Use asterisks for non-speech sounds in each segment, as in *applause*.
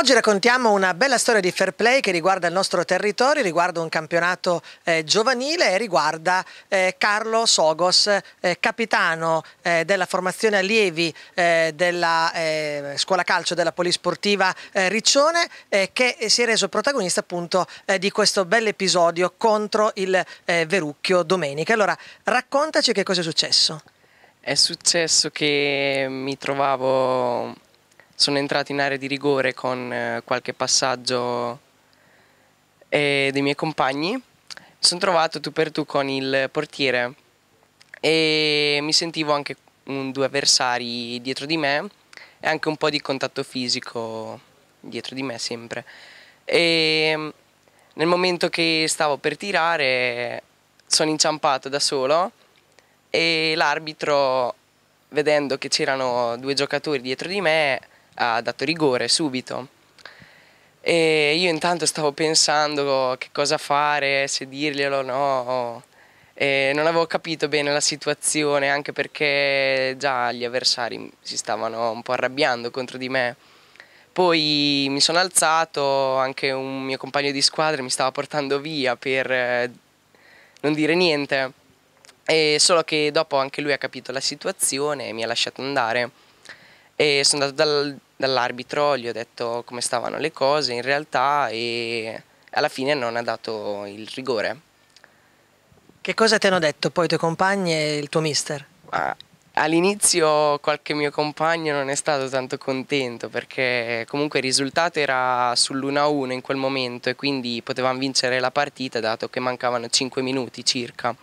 Oggi raccontiamo una bella storia di fair play che riguarda il nostro territorio, riguarda un campionato eh, giovanile e riguarda eh, Carlo Sogos, eh, capitano eh, della formazione allievi eh, della eh, scuola calcio della polisportiva Riccione, che si è reso protagonista appunto di questo bel episodio contro il Verucchio domenica. Allora, raccontaci che cosa è successo. È successo che mi trovavo sono entrato in area di rigore con eh, qualche passaggio eh, dei miei compagni. Mi sono trovato tu per tu con il portiere e mi sentivo anche un, due avversari dietro di me e anche un po' di contatto fisico dietro di me sempre. E mm, nel momento che stavo per tirare sono inciampato da solo e l'arbitro, vedendo che c'erano due giocatori dietro di me, ha dato rigore subito. E io intanto stavo pensando che cosa fare, se dirglielo o no. E non avevo capito bene la situazione, anche perché già gli avversari si stavano un po' arrabbiando contro di me. Poi mi sono alzato, anche un mio compagno di squadra mi stava portando via per eh, non dire niente. E solo che dopo anche lui ha capito la situazione e mi ha lasciato andare. E sono andato dal, dall'arbitro, gli ho detto come stavano le cose in realtà e alla fine non ha dato il rigore. Che cosa ti hanno detto poi i tuoi compagni e il tuo mister? All'inizio qualche mio compagno non è stato tanto contento perché comunque il risultato era sull'1-1 in quel momento e quindi potevamo vincere la partita dato che mancavano 5 minuti circa.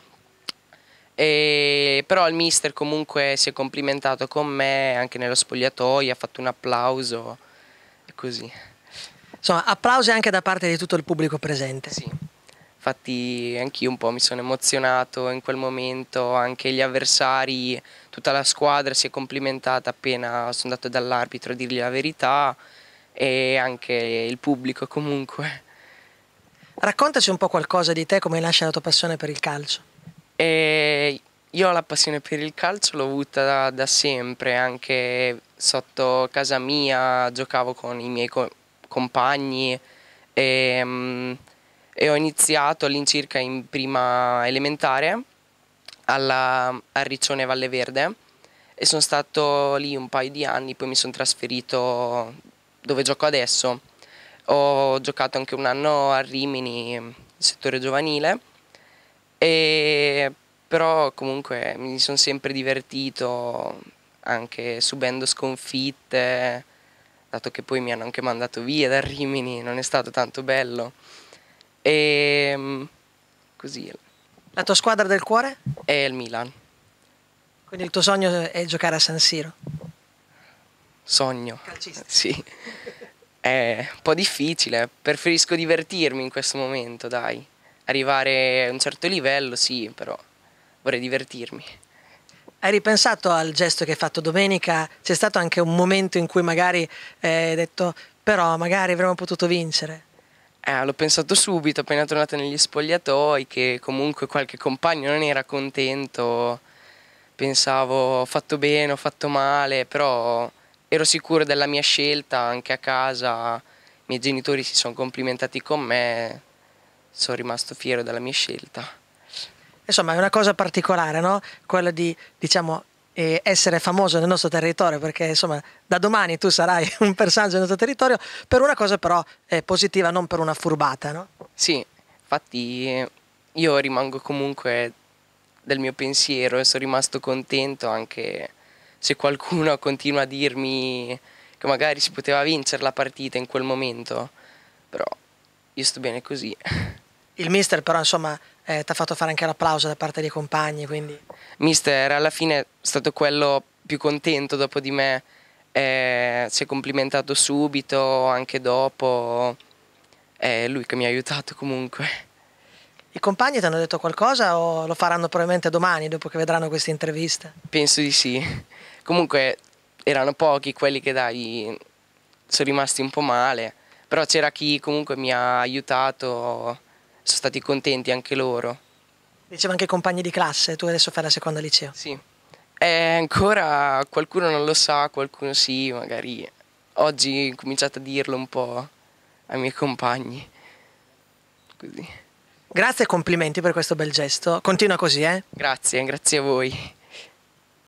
E, però il mister comunque si è complimentato con me anche nello spogliatoio, ha fatto un applauso e così. Insomma, applausi anche da parte di tutto il pubblico presente. Sì, infatti anch'io un po' mi sono emozionato in quel momento, anche gli avversari, tutta la squadra si è complimentata appena sono andato dall'arbitro a dirgli la verità e anche il pubblico comunque. Raccontaci un po' qualcosa di te, come nasce la tua passione per il calcio. E io la passione per il calcio l'ho avuta da, da, sempre, anche sotto casa mia giocavo con i miei co compagni e, mm, e, ho iniziato all'incirca in prima elementare alla, a Riccione Valle Verde e sono stato lì un paio di anni, poi mi sono trasferito dove gioco adesso. Ho giocato anche un anno a Rimini, settore giovanile e, però comunque mi sono sempre divertito anche subendo sconfitte, dato che poi mi hanno anche mandato via da Rimini, non è stato tanto bello. E ehm, così. La tua squadra del cuore? È il Milan. Quindi il tuo sogno è giocare a San Siro? Sogno. Calcista. Sì. È un po' difficile, preferisco divertirmi in questo momento, dai arrivare a un certo livello, sì, però vorrei divertirmi. Hai ripensato al gesto che hai fatto domenica? C'è stato anche un momento in cui magari eh, hai detto però magari avremmo potuto vincere? Eh, l'ho pensato subito, appena tornata negli spogliatoi, che comunque qualche compagno non era contento, pensavo ho fatto bene, ho fatto male, però ero sicuro della mia scelta anche a casa, i miei genitori si sono complimentati con me, sono rimasto fiero della mia scelta. Insomma, è una cosa particolare, no? Quella di, diciamo, eh, essere famoso nel nostro territorio, perché insomma, da domani tu sarai *laughs* un personaggio nel nostro territorio, per una cosa però eh, positiva, non per una furbata, no? Sì, infatti eh, io rimango comunque del mio pensiero e sono rimasto contento anche se qualcuno *laughs* continua a dirmi che magari si poteva vincere la partita in quel momento, però io sto bene così. *laughs* il mister però insomma eh, ti ha fatto fare anche l'applauso da parte dei compagni. Quindi. Mister alla fine è stato quello più contento dopo di me, eh, si è complimentato subito, anche dopo, è lui che mi ha aiutato comunque. I compagni ti hanno detto qualcosa o lo faranno probabilmente domani dopo che vedranno questa intervista? Penso di sì. Comunque erano pochi quelli che dai sono rimasti un po' male, però c'era chi comunque mi ha aiutato sono stati contenti anche loro. Diceva anche compagni di classe, tu adesso fai la seconda liceo. Sì, eh, ancora qualcuno non lo sa, qualcuno sì, magari. Oggi ho cominciato a dirlo un po' ai miei compagni. Così. Grazie e complimenti per questo bel gesto. Continua così, eh? Grazie, grazie a voi.